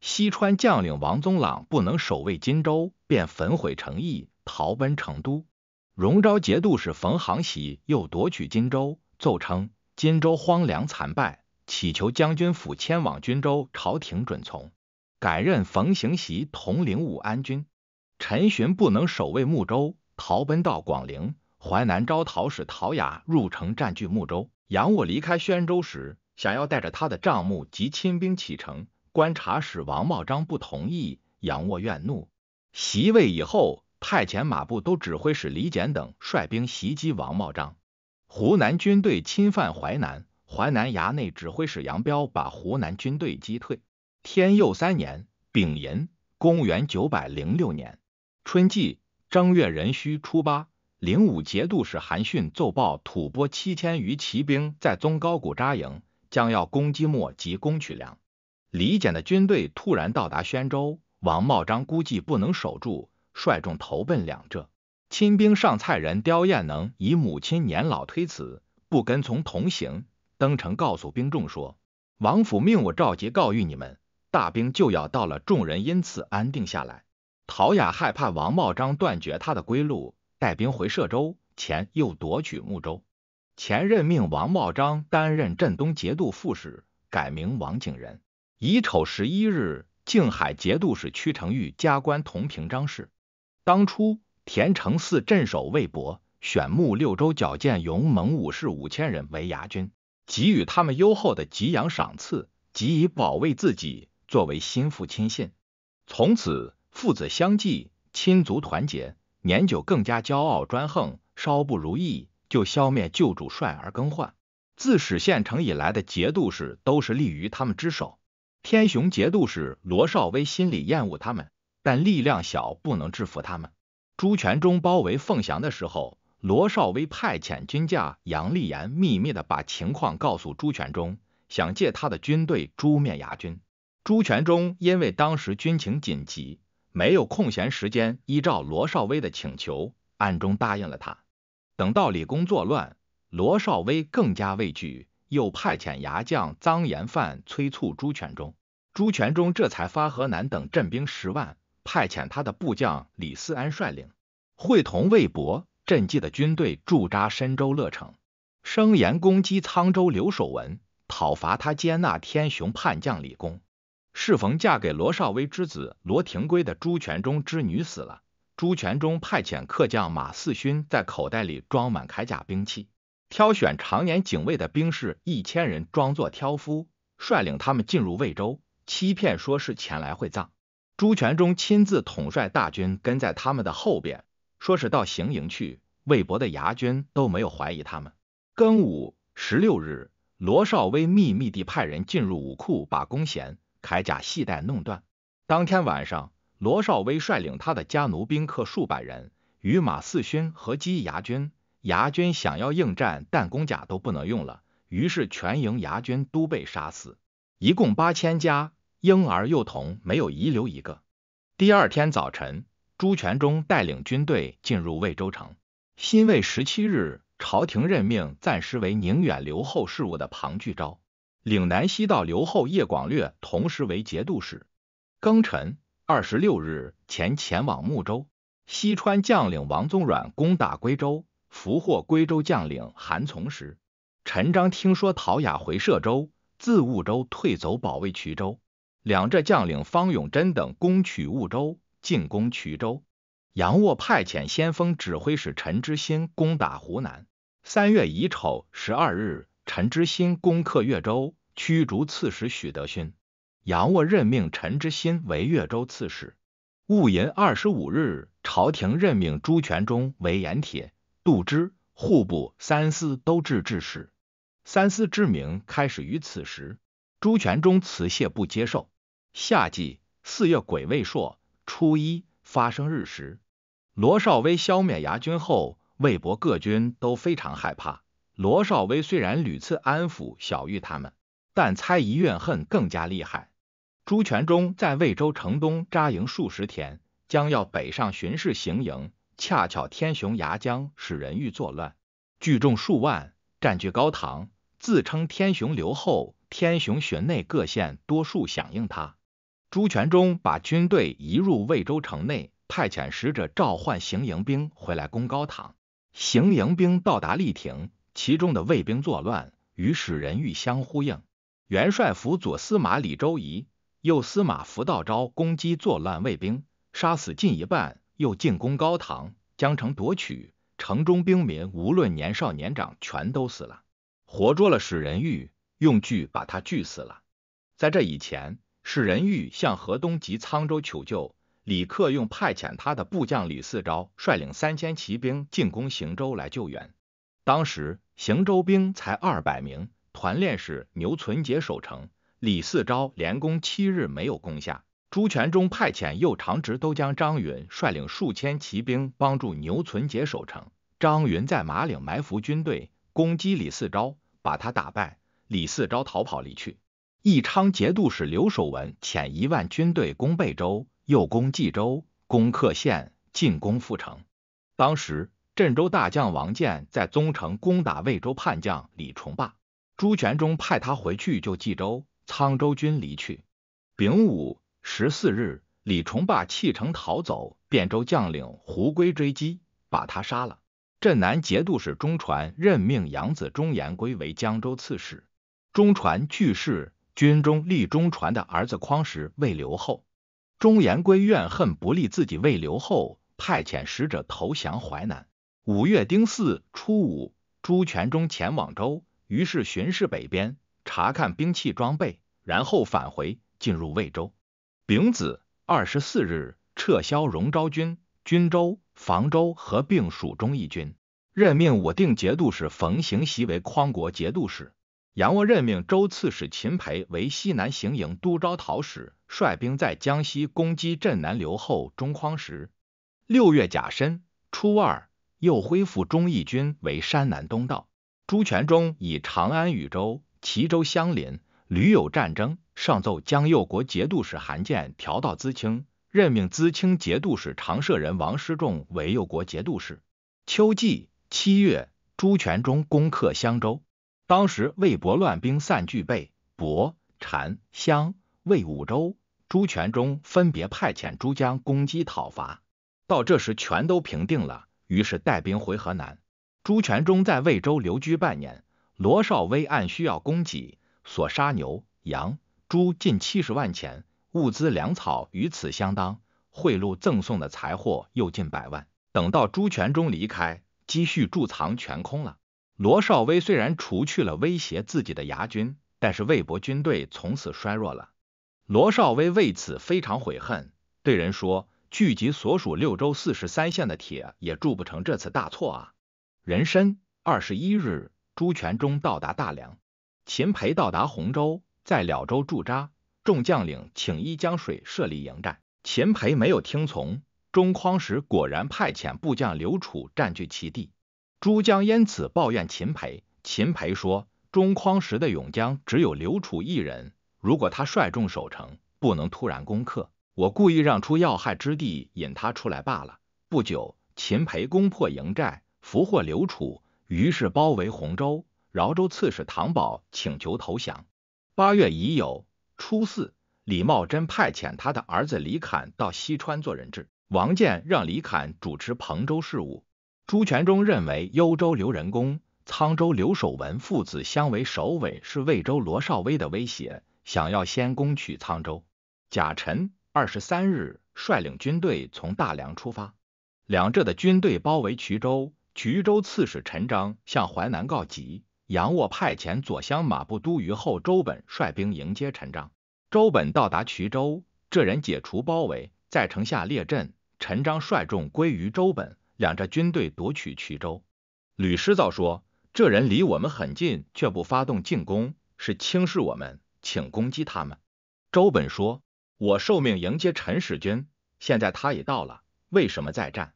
西川将领王宗朗不能守卫荆州，便焚毁城邑，逃奔成都。荣昭节度使冯行喜又夺取荆州，奏称荆州荒凉残败，乞求将军府迁往荆州，朝廷准从，改任冯行喜统领武安军。陈寻不能守卫睦州，逃奔到广陵。淮南招讨使陶雅入城占据睦州。杨渥离开宣州时，想要带着他的账目及亲兵启程，观察使王茂章不同意。杨渥怨怒，袭位以后，派遣马步都指挥使李简等率兵袭击王茂章。湖南军队侵犯淮南，淮南衙内指挥使杨彪把湖南军队击退。天佑三年（丙寅，公元906年）。春季正月壬戌初八，灵武节度使韩逊奏报，吐蕃七千余骑兵在宗高谷扎营，将要攻击末及攻取凉。李简的军队突然到达宣州，王茂章估计不能守住，率众投奔两浙。亲兵上蔡人刁彦能以母亲年老推辞，不跟从同行。登城告诉兵众说：“王府命我召集告谕你们，大兵就要到了。”众人因此安定下来。陶雅害怕王茂章断绝他的归路，带兵回歙州前，又夺取睦州前，任命王茂章担任镇东节度副使，改名王景仁。乙丑十一日，静海节度使屈成玉加官同平章事。当初，田承嗣镇守魏博，选募六州矫健勇猛武士五千人为牙军，给予他们优厚的给养赏赐，给以保卫自己作为心腹亲信。从此。父子相继，亲族团结，年久更加骄傲专横，稍不如意就消灭旧主帅而更换。自始县城以来的节度使都是立于他们之手。天雄节度使罗绍威心里厌恶他们，但力量小，不能制服他们。朱全忠包围凤翔的时候，罗绍威派遣军将杨立言秘密地把情况告诉朱全忠，想借他的军队诛灭牙军。朱全忠因为当时军情紧急。没有空闲时间，依照罗绍威的请求，暗中答应了他。等到李工作乱，罗绍威更加畏惧，又派遣牙将张延范催促朱全忠。朱全忠这才发河南等镇兵十万，派遣他的部将李嗣安率领，会同魏博镇济的军队驻扎深州乐城，声言攻击沧州留守文，讨伐他接纳天雄叛将李公。适逢嫁给罗少威之子罗廷圭的朱全忠之女死了，朱全忠派遣客将马四勋在口袋里装满铠甲兵器，挑选常年警卫的兵士一千人，装作挑夫，率领他们进入魏州，欺骗说是前来会葬。朱全忠亲自统帅大军，跟在他们的后边，说是到行营去。魏博的牙军都没有怀疑他们。庚午十六日，罗少威秘密地派人进入武库，把弓弦。铠甲系带弄断。当天晚上，罗绍威率领他的家奴宾客数百人，与马四勋合击牙军。牙军想要应战，弹弓甲都不能用了，于是全营牙军都被杀死，一共八千家，婴儿幼童没有遗留一个。第二天早晨，朱全忠带领军队进入魏州城。新魏十七日，朝廷任命暂时为宁远留后事务的庞巨昭。岭南西道刘后叶广略同时为节度使。庚辰，二十六日，前前往睦州。西川将领王宗阮攻打归州，俘获归州将领韩从时。陈璋听说陶雅回歙州，自婺州退走保卫衢州。两浙将领方永贞等攻取婺州，进攻衢州。杨沃派遣先锋指挥使陈知新攻打湖南。三月乙丑，十二日。陈知新攻克越州，驱逐刺史许德勋。杨沃任命陈知新为越州刺史。戊寅二十五日，朝廷任命朱全忠为盐铁、杜支、户部三司都制置使。三司之名开始于此时。朱全忠辞谢不接受。夏季四月癸未朔初一发生日食。罗绍威消灭牙军后，魏博各军都非常害怕。罗少威虽然屡次安抚小玉他们，但猜疑怨恨更加厉害。朱全忠在魏州城东扎营数十天，将要北上巡视行营，恰巧天雄牙将使人欲作乱，聚众数万，占据高唐，自称天雄留后。天雄巡内各县多数响应他。朱全忠把军队移入魏州城内，派遣使者召唤行营兵回来攻高唐。行营兵到达丽亭。其中的卫兵作乱，与史仁玉相呼应。元帅辅佐司马李周仪，右司马符道昭攻击作乱卫兵，杀死近一半，又进攻高唐、江城，夺取城中兵民，无论年少年长，全都死了。活捉了史仁玉，用锯把他锯死了。在这以前，史仁玉向河东及沧州求救，李克用派遣他的部将李嗣昭率领三千骑兵进攻邢州来救援。当时，邢州兵才二百名，团练使牛存杰守城，李嗣昭连攻七日没有攻下。朱全忠派遣右长直都将张允率领数千骑兵帮助牛存杰守城。张允在马岭埋伏军队，攻击李嗣昭，把他打败。李嗣昭逃跑离去。义昌节度使刘守文遣一万军队攻贝州，又攻冀州，攻克县，进攻阜城。当时。镇州大将王建在宗城攻打魏州叛将李重霸，朱全忠派他回去救冀州，沧州军离去。丙午十四日，李重霸弃城逃走，汴州将领胡规追击，把他杀了。镇南节度使中传任命养子忠延归为江州刺史。中传去世，军中立中传的儿子匡时为留后。中延归怨恨不立自己为留后，派遣使者投降淮南。五月丁巳初五，朱全忠前往周，于是巡视北边，查看兵器装备，然后返回，进入魏州。丙子二十四日，撤销荣昭军、均州、房州合并蜀中一军，任命武定节度使冯行袭为匡国节度使。杨沃任命周刺史秦培为西南行营都招讨使，率兵在江西攻击镇南刘后中匡时。六月甲申初二。又恢复忠义军为山南东道。朱全忠以长安、禹州、齐州相邻，屡有战争，上奏江右国节度使韩建调到淄青，任命淄青节度使长社人王师仲为右国节度使。秋季七月，朱全忠攻克襄州。当时魏博乱兵散聚备，博、禅、襄、魏五州，朱全忠分别派遣诸将攻击讨伐，到这时全都平定了。于是带兵回河南。朱全忠在魏州留居半年，罗绍威按需要供给所杀牛羊猪近七十万钱，物资粮草与此相当，贿赂赠送的财货又近百万。等到朱全忠离开，积蓄贮藏全空了。罗绍威虽然除去了威胁自己的牙军，但是魏博军队从此衰弱了。罗绍威为此非常悔恨，对人说。聚集所属六州四十三县的铁也铸不成这次大错啊！人参二十一日，朱全忠到达大梁，秦培到达洪州，在了州驻扎。众将领请依江水设立营寨，秦培没有听从。钟匡时果然派遣部将刘楚占据其地，朱江因此抱怨秦培，秦培说，钟匡时的永江只有刘楚一人，如果他率众守城，不能突然攻克。我故意让出要害之地，引他出来罢了。不久，秦培攻破营寨，俘获刘楚，于是包围洪州。饶州刺史唐宝请求投降。八月已有初四，李茂贞派遣他的儿子李侃到西川做人质。王建让李侃主持彭州事务。朱全忠认为幽州刘仁恭、沧州刘守文父子相为首尾，是魏州罗绍威的威胁，想要先攻取沧州。贾臣、二十三日，率领军队从大梁出发。两浙的军队包围衢州，衢州刺史陈章向淮南告急。杨渥派遣左厢马步都虞后周本率兵迎接陈章。周本到达衢州，这人解除包围，在城下列阵。陈章率众归于周本，两浙军队夺取衢州。吕师造说：“这人离我们很近，却不发动进攻，是轻视我们，请攻击他们。”周本说。我受命迎接陈世军，现在他也到了，为什么再战？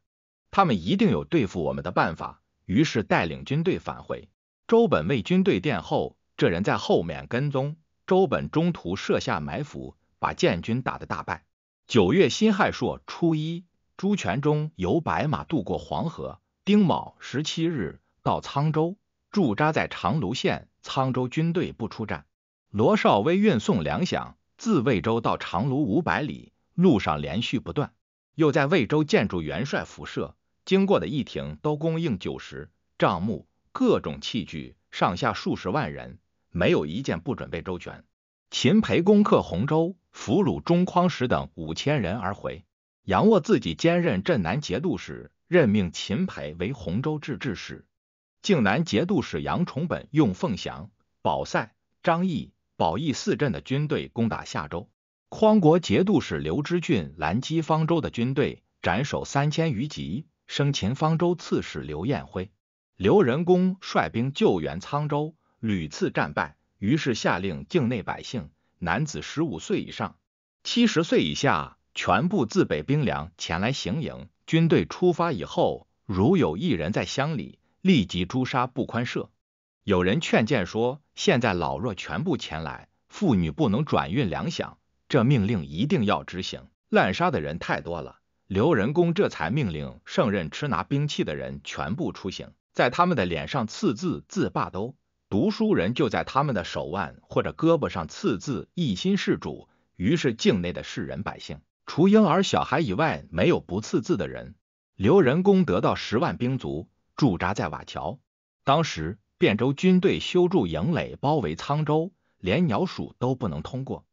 他们一定有对付我们的办法。于是带领军队返回。周本为军队殿后，这人在后面跟踪。周本中途设下埋伏，把建军打得大败。九月辛亥朔初一，朱全忠由白马渡过黄河。丁卯十七日到沧州，驻扎在长芦县。沧州军队不出战。罗绍威运送粮饷。自魏州到长芦五百里，路上连续不断。又在魏州建筑元帅府舍，经过的驿亭都供应酒食、帐幕、各种器具，上下数十万人，没有一件不准备周全。秦培攻克洪州，俘虏中匡实等五千人而回。杨渥自己兼任镇南节度使，任命秦培为洪州制治使，靖南节度使杨崇本用凤翔、宝塞、张毅、保义四镇的军队攻打下州，匡国节度使刘知俊拦击方州的军队，斩首三千余级，生擒方州刺史刘彦辉。刘仁恭率兵救援沧州，屡次战败，于是下令境内百姓，男子十五岁以上、七十岁以下，全部自备兵粮前来行营。军队出发以后，如有一人在乡里，立即诛杀不宽赦。有人劝谏说。现在老弱全部前来，妇女不能转运粮饷，这命令一定要执行。滥杀的人太多了，刘仁恭这才命令胜任持拿兵器的人全部出行，在他们的脸上刺字“自罢都”，读书人就在他们的手腕或者胳膊上刺字“一心事主”。于是境内的士人百姓，除婴儿、小孩以外，没有不刺字的人。刘仁恭得到十万兵卒，驻扎在瓦桥。当时。汴州军队修筑营垒，包围沧州，连鸟鼠都不能通过。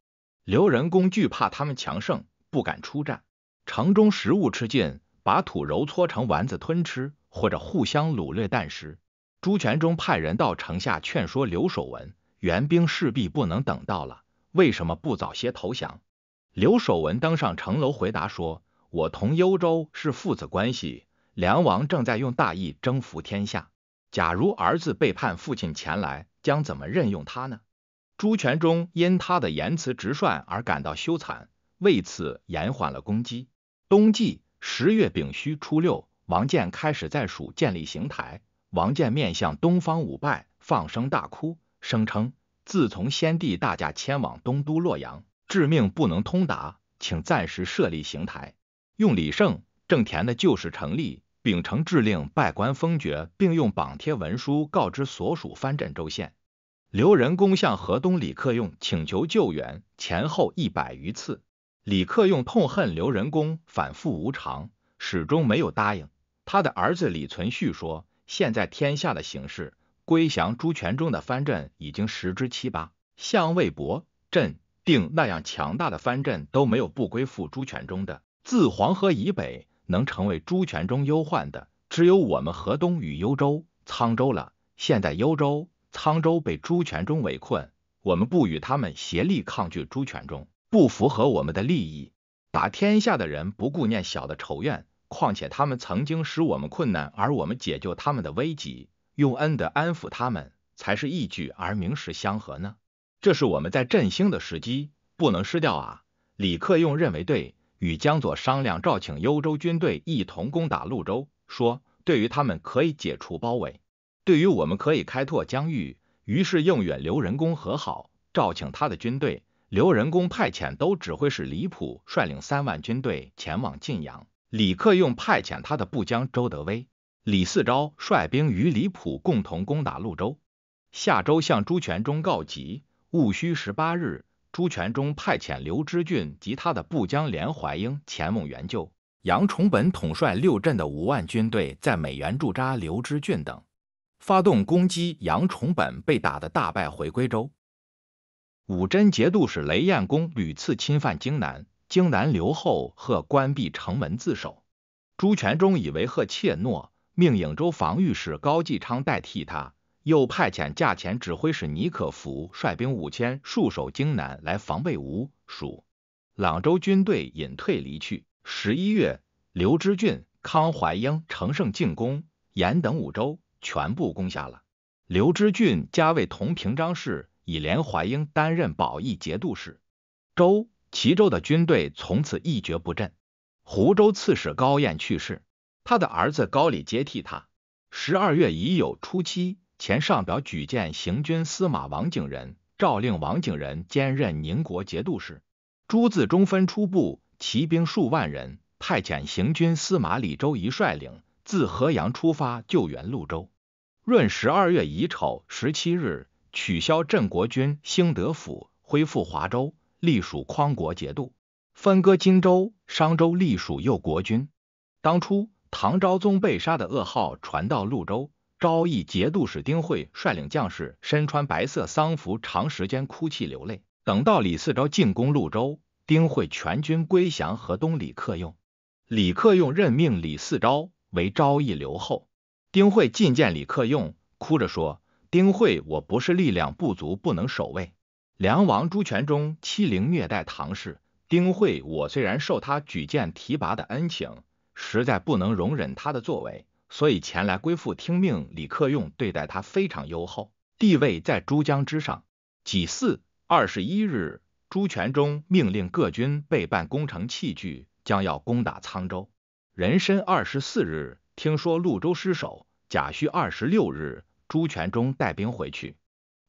刘仁恭惧怕他们强盛，不敢出战。城中食物吃尽，把土揉搓成丸子吞吃，或者互相掳掠啖食。朱全忠派人到城下劝说刘守文：“援兵势必不能等到了，为什么不早些投降？”刘守文登上城楼回答说：“我同幽州是父子关系，梁王正在用大义征服天下。”假如儿子背叛父亲前来，将怎么任用他呢？朱全忠因他的言辞直率而感到羞惭，为此延缓了攻击。冬季十月丙戌初六，王建开始在蜀建立行台。王建面向东方五拜，放声大哭，声称：“自从先帝大驾迁往东都洛阳，致命不能通达，请暂时设立行台，用李晟、郑田的旧事成立。”秉承敕令，拜官封爵，并用榜帖文书告知所属藩镇州县。刘仁恭向河东李克用请求救援，前后一百余次。李克用痛恨刘仁恭反复无常，始终没有答应。他的儿子李存勖说：“现在天下的形势，归降朱全忠的藩镇已经十之七八，像魏博、镇定那样强大的藩镇都没有不归附朱全忠的。自黄河以北。”能成为朱权中忧患的，只有我们河东与幽州、沧州了。现在幽州、沧州被朱权中围困，我们不与他们协力抗拒朱权中，不符合我们的利益。打天下的人不顾念小的仇怨，况且他们曾经使我们困难，而我们解救他们的危急，用恩的安抚他们，才是义举而名实相合呢。这是我们在振兴的时机，不能失掉啊！李克用认为对。与江左商量，召请幽州军队一同攻打潞州，说对于他们可以解除包围，对于我们可以开拓疆域。于是应允刘仁恭和好，召请他的军队。刘仁恭派遣都指挥使李普率领三万军队前往晋阳。李克用派遣他的部将周德威、李嗣昭率兵与李普共同攻打潞州。夏州向朱全忠告急，戊戌十八日。朱全忠派遣刘知俊及他的部将连怀英前往援救。杨崇本统帅六镇的五万军队，在美援驻扎刘知俊等，发动攻击。杨崇本被打得大败，回归州。武贞节度使雷彦恭屡次侵犯荆南，荆南留后和关闭城门自守。朱全忠以为贺怯懦，命颍州防御使高继昌代替他。又派遣驾前指挥使尼可福率兵五千戍守荆南，来防备吴、蜀、朗州军队隐退离去。十一月，刘知俊、康怀英乘胜进攻延等五州，全部攻下了。刘知俊加为同平章事，以连怀英担任保义节度使。周、齐州的军队从此一蹶不振。湖州刺史高彦去世，他的儿子高礼接替他。十二月已有初七。前上表举荐行军司马王景仁，诏令王景仁兼任宁国节度使。朱自忠分出部骑兵数万人，派遣行军司马李周仪率领，自河阳出发救援潞州。闰十二月乙丑十七日，取消镇国军兴德府，恢复华州，隶属匡国节度。分割荆州、商州，隶属右国军。当初唐昭宗被杀的噩耗传到潞州。昭义节度使丁慧率领将士身穿白色丧服，长时间哭泣流泪。等到李嗣昭进攻潞州，丁慧全军归降河东李克用。李克用任命李嗣昭为昭义留后。丁慧觐见李克用，哭着说：“丁慧，我不是力量不足，不能守卫。梁王朱全忠欺凌虐待唐氏。丁慧，我虽然受他举荐提拔的恩情，实在不能容忍他的作为。”所以前来归附听命，李克用对待他非常优厚，地位在珠江之上。己巳二十一日，朱全忠命令各军备办攻城器具，将要攻打沧州。壬申二十四日，听说潞州失守。甲戌二十六日，朱全忠带兵回去。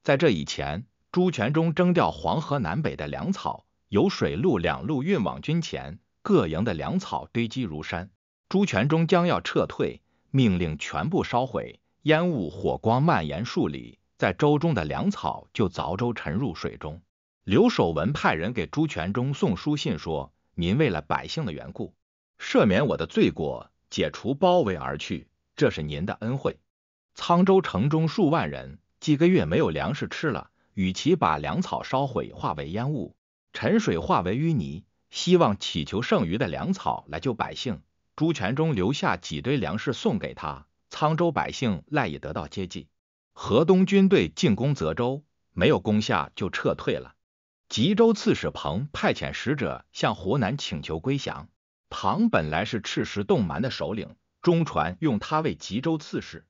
在这以前，朱全忠征调黄河南北的粮草，由水陆两路运往军前，各营的粮草堆积如山。朱全忠将要撤退。命令全部烧毁，烟雾火光蔓延数里，在舟中的粮草就凿舟沉入水中。刘守文派人给朱全忠送书信说：“您为了百姓的缘故，赦免我的罪过，解除包围而去，这是您的恩惠。沧州城中数万人，几个月没有粮食吃了，与其把粮草烧毁化为烟雾，沉水化为淤泥，希望乞求剩余的粮草来救百姓。”朱全忠留下几堆粮食送给他，沧州百姓赖以得到接济。河东军队进攻泽州，没有攻下就撤退了。吉州刺史彭派遣使者向湖南请求归降。庞本来是赤石洞蛮的首领，中传用他为吉州刺史。